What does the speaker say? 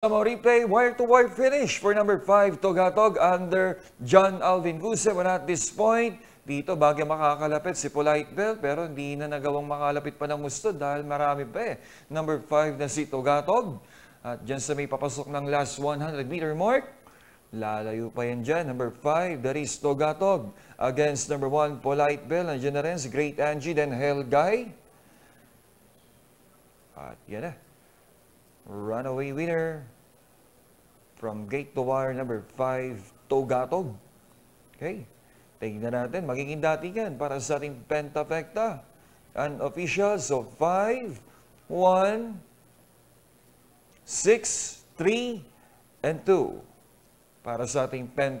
Mauripe, wire-to-wire finish for number 5, Togatog under John Alvin Gusewon at this point, dito bagay makakalapit si Polite Bell pero hindi na nagawang makalapit pa ng gusto dahil marami pa eh. Number 5 na si Togatog at dyan sa may papasok ng last 100 meter mark, lalayo pa yan dyan. Number 5, there is Togatog against number 1, Polite Bell. Nandiyan na rin si Great Angie, then Hell Guy. At yan Eh runaway winner from gate to wire number 5, Togatog. Okay. Tingnan natin, magiging dating para sa ating pentafecta. And officials of 5, 1, 6, 3, and 2 para sa ating pentafecta.